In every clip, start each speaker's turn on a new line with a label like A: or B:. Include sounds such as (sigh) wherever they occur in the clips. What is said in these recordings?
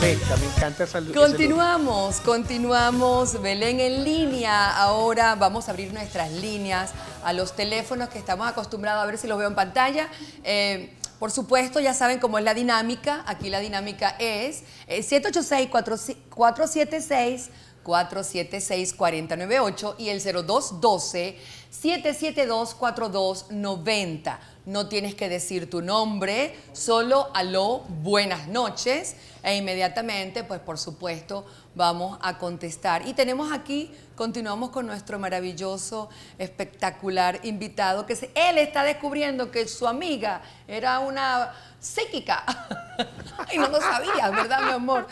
A: me encanta saludar.
B: Continuamos, continuamos, Belén en línea. Ahora vamos a abrir nuestras líneas a los teléfonos que estamos acostumbrados a ver si los veo en pantalla. Eh, por supuesto, ya saben cómo es la dinámica. Aquí la dinámica es 786 eh, 476 476-498 y el 0212-772-4290. No tienes que decir tu nombre, solo aló, buenas noches e inmediatamente, pues por supuesto, vamos a contestar. Y tenemos aquí, continuamos con nuestro maravilloso, espectacular invitado, que se, él está descubriendo que su amiga era una psíquica.
A: (laughs) y no lo sabía, ¿verdad, mi
B: amor?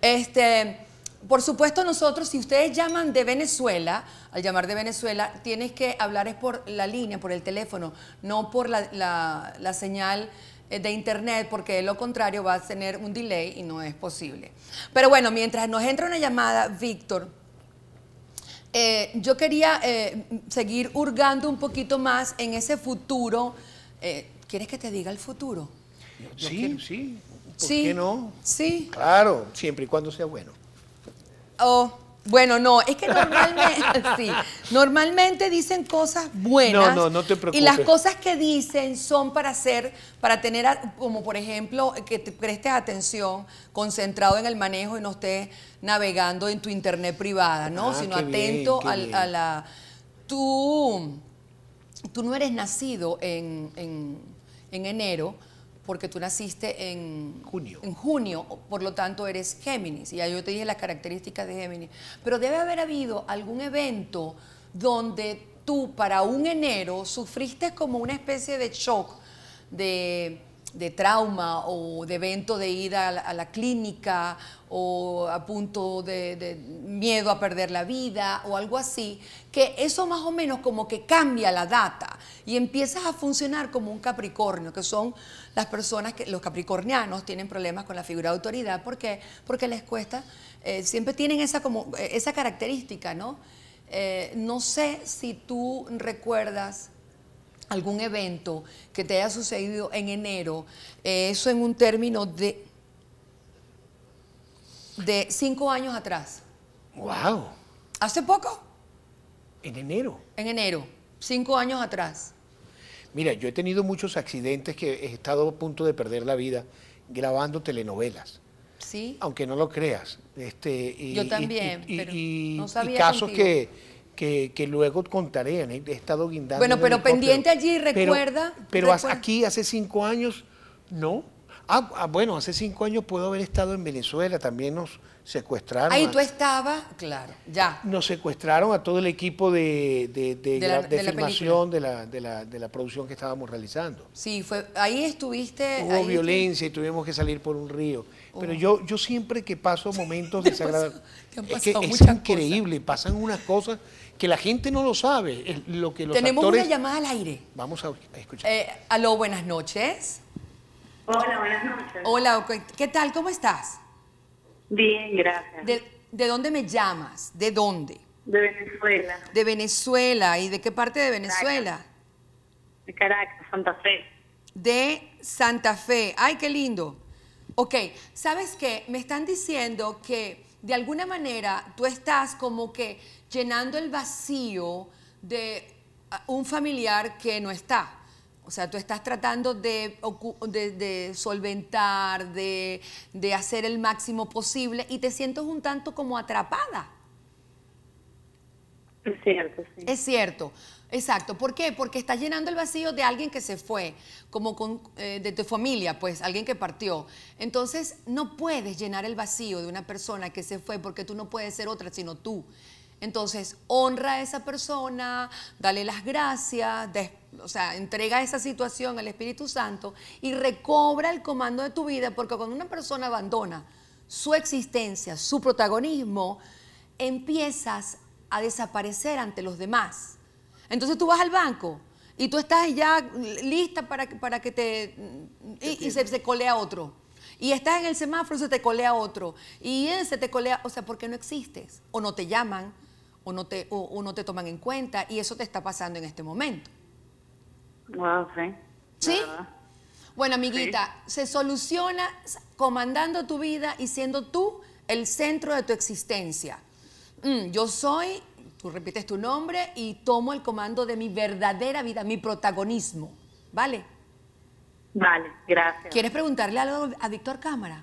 B: Este, por supuesto nosotros, si ustedes llaman de Venezuela, al llamar de Venezuela, tienes que hablar es por la línea, por el teléfono, no por la, la, señal eh, de internet, porque de lo contrario va a tener un delay y no es posible. Pero bueno, mientras nos entra una llamada, Víctor, eh, yo quería eh, seguir hurgando un poquito más en ese futuro. ¿Quieres que te diga el futuro?
A: Sí, sí.
B: ¿Por qué no? Sí.
A: Claro, siempre y cuando sea bueno.
B: Oh, bueno, no, es que normalmente, (laughs) normalmente dicen cosas buenas. No, no, no te preocupes. Y las cosas que dicen son para hacer, para tener, como por ejemplo, que te prestes atención, concentrado en el manejo y no estés navegando en tu internet privada, ¿no? Ah, sino atento a, la... Tú, tú no eres nacido en enero, porque tú naciste en junio. en junio, por lo tanto eres Géminis, y ya yo te dije las características de Géminis. Pero debe haber habido algún evento donde tú para un enero sufriste como una especie de shock, de, trauma o de evento de ir a la clínica o a punto de, miedo a perder la vida o algo así, que eso más o menos como que cambia la data y empiezas a funcionar como un Capricornio, que son las personas que los capricornianos tienen problemas con la figura de autoridad, ¿por qué? Porque les cuesta, eh, siempre tienen esa, como, eh, esa característica, ¿no? Eh, no sé si tú recuerdas algún evento que te haya sucedido en enero, eso en un término de de cinco años atrás. ¡Wow! ¿Hace poco? En enero. En enero, cinco años atrás.
A: Mira, yo he tenido muchos accidentes que he estado a punto de perder la vida grabando telenovelas. Sí. Aunque no lo creas. Este, y, yo también, y, pero casos que, luego contaré. ¿eh? He estado guindando. Bueno, pero pendiente
B: allí, recuerda. Pero,
A: aquí, hace cinco años, no. Ah, ah, bueno, hace cinco años puedo haber estado en Venezuela, también nos secuestraron. Ahí tú
B: estabas, claro,
A: ya. Nos secuestraron a todo el equipo de, de, de, la, filmación de la, producción que estábamos realizando.
B: Sí, fue, ahí estuviste... Hubo violencia
A: y tuvimos que salir por un río. Pero yo, yo siempre que paso (laughs) momentos (laughs) desagradables... es increíble, pasan unas cosas que la gente no lo sabe. Lo que Tenemos una llamada al aire. Vamos a, escuchar.
B: Eh, aló, buenas noches. Hola, buenas noches. Hola, ¿qué tal? ¿Cómo estás? Bien, gracias. ¿De, dónde me llamas? ¿De dónde? De
A: Venezuela.
B: De Venezuela. ¿Y de qué parte de Venezuela? De Caracas, Santa Fe. De Santa Fe. Ay, qué lindo. Ok, ¿sabes qué? Me están diciendo que de alguna manera tú estás como que llenando el vacío de ah, un familiar que no está. O sea, tú estás tratando de, solventar, de, hacer el máximo posible y te sientes un tanto como atrapada. Es cierto, sí. Es cierto, exacto. ¿Por qué? Porque estás llenando el vacío de alguien que se fue, como eh, de tu familia, pues, alguien que partió. Entonces, no puedes llenar el vacío de una persona que se fue porque tú no puedes ser otra sino tú. Entonces, honra a esa persona, dale las gracias, o sea, entrega esa situación al Espíritu Santo y recobra el comando de tu vida, porque cuando una persona abandona su existencia, su protagonismo, empiezas a desaparecer ante los demás. Entonces tú vas al banco y tú estás ya lista para, que te... y, se, colea otro. Y estás en el semáforo, se te colea otro. Y él se te colea, o sea, porque no existes. O no te llaman, o no te, te toman en cuenta y eso te está pasando en este momento. Wow, sí. ¿Sí? Bueno, amiguita, se soluciona comandando tu vida y siendo tú el centro de tu existencia. Mm, yo soy, tú repites tu nombre y tomo el comando de mi verdadera vida, mi protagonismo. ¿Vale? Vale, gracias. ¿Quieres preguntarle algo a Víctor Cámara?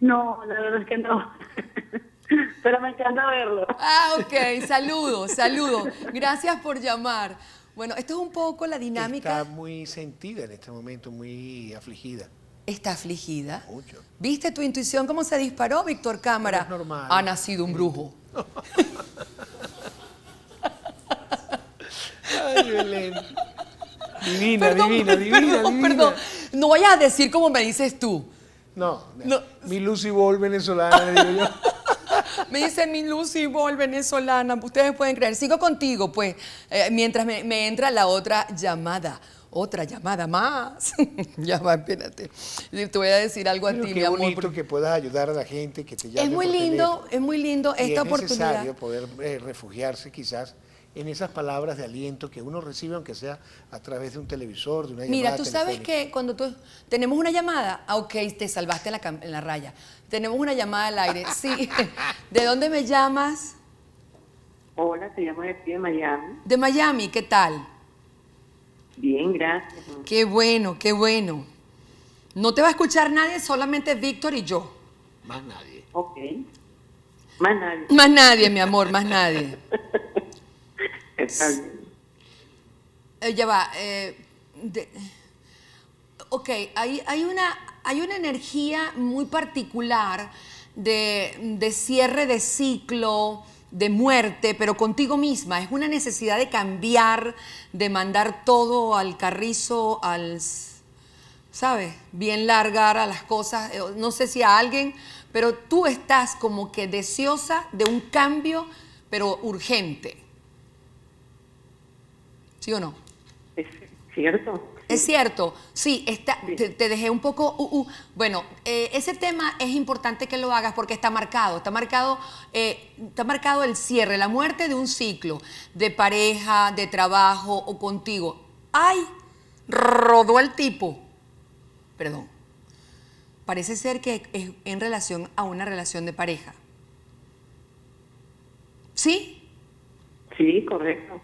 B: No, la verdad es que no.
A: (laughs)
B: (laughs) Pero me encanta verlo. Ah, ok. Saludo, saludo. Gracias por llamar. Bueno, esto es un poco la dinámica. Está muy sentida en este momento,
A: muy afligida.
B: Está afligida. Mucho. ¿Viste tu intuición cómo se disparó, Víctor Cámara? Es normal. Ha nacido un brujo. (laughs)
A: Ay, Belén.
B: Divina, (laughs) divina, divina, perdón, Perdón. No vayas a decir como me dices tú.
A: No, mi Lucy Ball venezolana,
B: me dice mi Lucy Ball venezolana. Ustedes pueden creer. Sigo contigo, pues, eh, mientras me, entra la otra llamada otra llamada más.
A: (laughs) ya va, espérate. Te voy a decir algo a ti, mi amor. bonito que puedas ayudar a la gente que te llame. Es muy lindo,
B: es muy lindo esta oportunidad. Es necesario
A: poder eh, refugiarse quizás en esas palabras de aliento que uno recibe, aunque sea a través de un televisor, de una Mira, Mira, tú sabes que
B: cuando tú tenemos una llamada, ah, ok, te salvaste en la, en la raya. Tenemos una llamada al aire. (laughs) Sí. ¿De dónde me llamas?
A: Hola, te llamo de de Miami.
B: De Miami, ¿qué tal? Bien, gracias. Qué bueno, qué bueno. No te va a escuchar nadie, solamente Víctor y yo.
A: Más nadie. Ok. Más nadie. Más nadie,
B: mi amor, más nadie. (laughs) Eh, ya va. Eh, ok, hay, una, hay una energía muy particular de, de cierre de ciclo, de muerte, pero contigo misma. Es una necesidad de cambiar, de mandar todo al carrizo, al... ¿Sabes? Bien largar a las cosas. Eh, no sé si a alguien, pero tú estás como que deseosa de un cambio, pero urgente. ¿Sí o no? Es cierto. Es cierto, sí, está, Te, dejé un poco... Uh, uh. Bueno, eh, ese tema es importante que lo hagas porque está marcado, está marcado, eh, está marcado el cierre, la muerte de un ciclo de pareja, de trabajo o contigo. ¡Ay! Rodó el tipo. Perdón. Parece ser que es en relación a una relación de pareja. ¿Sí? Sí, correcto.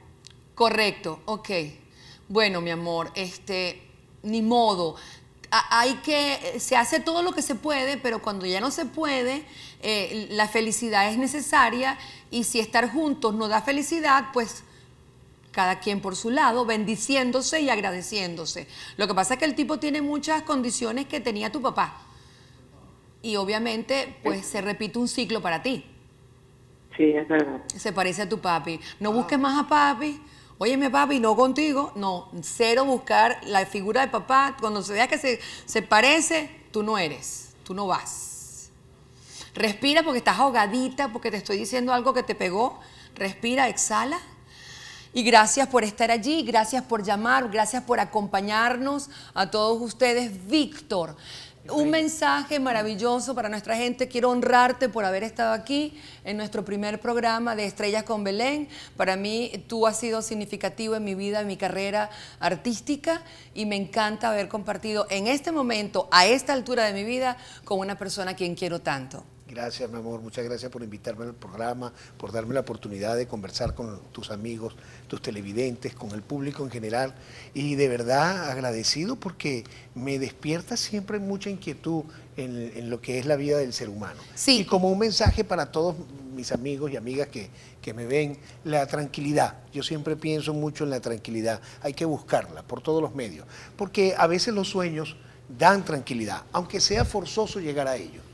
B: Correcto, ok. Bueno, mi amor, este, ni modo. hay que, eh, se hace todo lo que se puede, pero cuando ya no se puede, eh, la felicidad es necesaria y si estar juntos no da felicidad, pues cada quien por su lado, bendiciéndose y agradeciéndose. Lo que pasa es que el tipo tiene muchas condiciones que tenía tu papá. Y obviamente, pues se repite un ciclo para ti. Sí, es verdad. Se parece a tu papi. No ah. busques más a papi, Oye mi papi, no contigo. No, cero buscar la figura de papá. Cuando se vea que se, se parece, tú no eres, tú no vas. Respira porque estás ahogadita, porque te estoy diciendo algo que te pegó. Respira, exhala. Y gracias por estar allí, gracias por llamar, gracias por acompañarnos a todos ustedes. Víctor, un mensaje maravilloso para nuestra gente. Quiero honrarte por haber estado aquí en nuestro primer programa de Estrellas con Belén. Para mí, tú has sido significativo en mi vida, en mi carrera artística y me encanta haber compartido en este momento, a esta altura de mi vida, con una persona a quien quiero tanto.
A: Gracias, mi amor. Muchas gracias por invitarme al programa, por darme la oportunidad de conversar con tus amigos, tus televidentes, con el público en general. Y de verdad agradecido porque me despierta siempre mucha inquietud en, lo que es la vida del ser humano. Y como un mensaje para todos mis amigos y amigas que, que me ven, la tranquilidad. Yo siempre pienso mucho en la tranquilidad. Hay que buscarla por todos los medios. Porque a veces los sueños dan tranquilidad, aunque sea forzoso llegar a ellos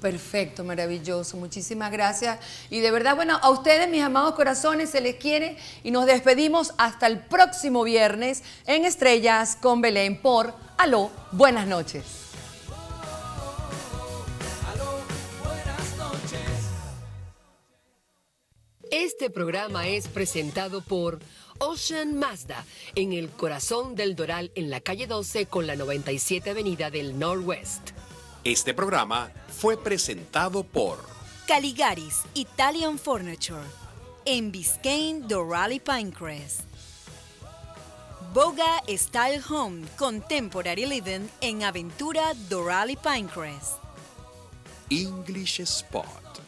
A: Perfecto,
B: maravilloso. Muchísimas gracias. Y de verdad, bueno, a ustedes, mis amados corazones, se les quiere y nos despedimos hasta el próximo viernes en Estrellas con Belén por Aló, buenas noches. Este programa es presentado por Ocean Mazda en el corazón del Doral en la calle 12 con la 97 Avenida del Norwest.
A: Este programa fue presentado por
B: Caligaris Italian Furniture en Biscayne Dorali Pinecrest. Boga Style Home Contemporary Living en Aventura Dorali Pinecrest.
A: English Spot.